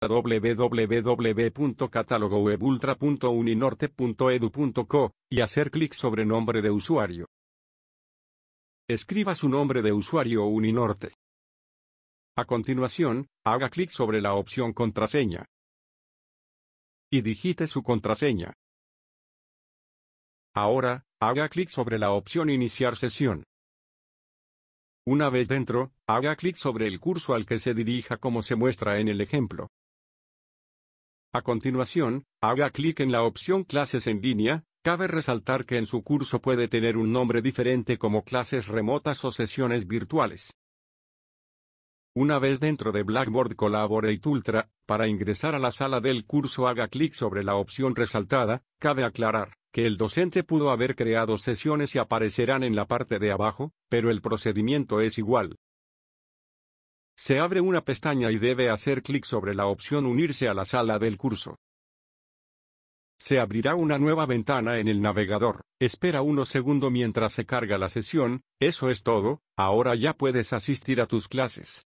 www.catalogowebultra.uninorte.edu.co, y hacer clic sobre Nombre de usuario. Escriba su nombre de usuario Uninorte. A continuación, haga clic sobre la opción Contraseña. Y digite su contraseña. Ahora, haga clic sobre la opción Iniciar sesión. Una vez dentro, haga clic sobre el curso al que se dirija como se muestra en el ejemplo. A continuación, haga clic en la opción Clases en línea, cabe resaltar que en su curso puede tener un nombre diferente como clases remotas o sesiones virtuales. Una vez dentro de Blackboard Collaborate Ultra, para ingresar a la sala del curso haga clic sobre la opción resaltada, cabe aclarar que el docente pudo haber creado sesiones y aparecerán en la parte de abajo, pero el procedimiento es igual. Se abre una pestaña y debe hacer clic sobre la opción Unirse a la sala del curso. Se abrirá una nueva ventana en el navegador. Espera unos segundos mientras se carga la sesión, eso es todo, ahora ya puedes asistir a tus clases.